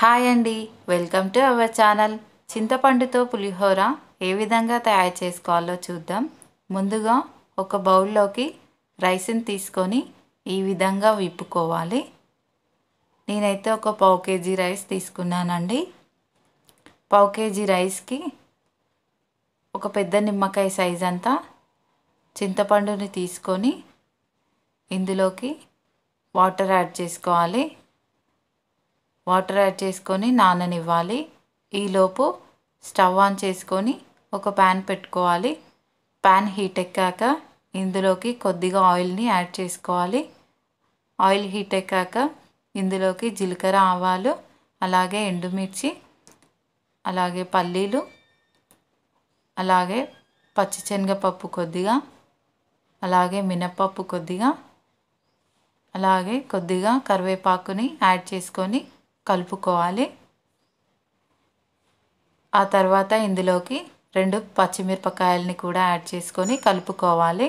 hi అండి welcome to our channel చింతపండుతో పులిహోర ఏ విధంగా తయారు చేసుకోవాలో చూద్దాం ముందుగా ఒక బౌల్లోకి రైస్ని తీసుకొని ఈ విధంగా విప్పుకోవాలి నేనైతే ఒక పావు కేజీ రైస్ తీసుకున్నానండి పావు కేజీ రైస్కి ఒక పెద్ద నిమ్మకాయ సైజ్ అంతా చింతపండుని తీసుకొని ఇందులోకి వాటర్ యాడ్ చేసుకోవాలి వాటర్ యాడ్ చేసుకొని నాననివ్వాలి ఈలోపు స్టవ్ ఆన్ చేసుకొని ఒక ప్యాన్ పెట్టుకోవాలి ప్యాన్ హీట్ ఎక్కాక ఇందులోకి కొద్దిగా ఆయిల్ని యాడ్ చేసుకోవాలి ఆయిల్ హీట్ ఎక్కాక ఇందులోకి జీలకర్ర ఆవాలు అలాగే ఎండుమిర్చి అలాగే పల్లీలు అలాగే పచ్చిశనగపప్పు కొద్దిగా అలాగే మినప్పప్పు కొద్దిగా అలాగే కొద్దిగా కరివేపాకుని యాడ్ చేసుకొని కలుపుకోవాలి ఆ తర్వాత ఇందులోకి రెండు పచ్చిమిరపకాయలని కూడా యాడ్ చేసుకొని కలుపుకోవాలి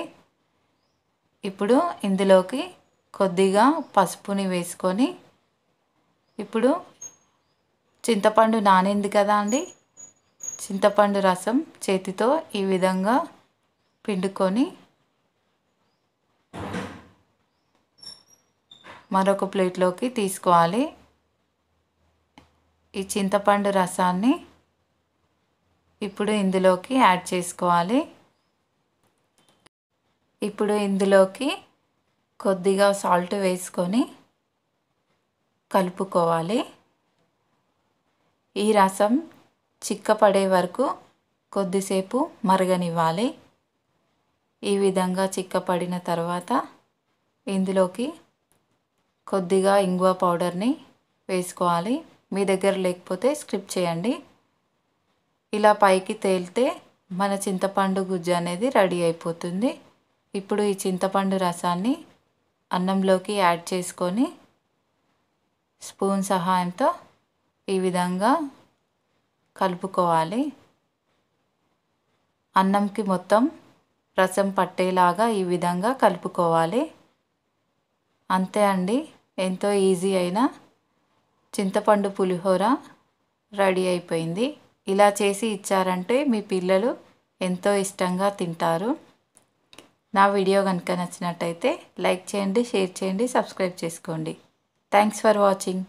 ఇప్పుడు ఇందులోకి కొద్దిగా పసుపుని వేసుకొని ఇప్పుడు చింతపండు నానింది కదా అండి చింతపండు రసం చేతితో ఈ విధంగా పిండుకొని మరొక ప్లేట్లోకి తీసుకోవాలి ఈ చింతపండు రసాన్ని ఇప్పుడు ఇందులోకి యాడ్ చేసుకోవాలి ఇప్పుడు ఇందులోకి కొద్దిగా సాల్ట్ వేసుకొని కలుపుకోవాలి ఈ రసం చిక్కపడే వరకు కొద్దిసేపు మరగనివ్వాలి ఈ విధంగా చిక్కపడిన తర్వాత ఇందులోకి కొద్దిగా ఇంగువ పౌడర్ని వేసుకోవాలి మీ దగ్గర లేకపోతే స్క్రిప్ చేయండి ఇలా పైకి తేలితే మన చింతపండు గుజ్జు అనేది రెడీ అయిపోతుంది ఇప్పుడు ఈ చింతపండు రసాన్ని అన్నంలోకి యాడ్ చేసుకొని స్పూన్ సహాయంతో ఈ విధంగా కలుపుకోవాలి అన్నంకి మొత్తం రసం పట్టేలాగా ఈ విధంగా కలుపుకోవాలి అంతే అండి ఎంతో ఈజీ అయినా చింతపండు పులిహోర రెడీ అయిపోయింది ఇలా చేసి ఇచ్చారంటే మీ పిల్లలు ఎంతో ఇష్టంగా తింటారు నా వీడియో కనుక నచ్చినట్టయితే లైక్ చేయండి షేర్ చేయండి సబ్స్క్రైబ్ చేసుకోండి థ్యాంక్స్ ఫర్ వాచింగ్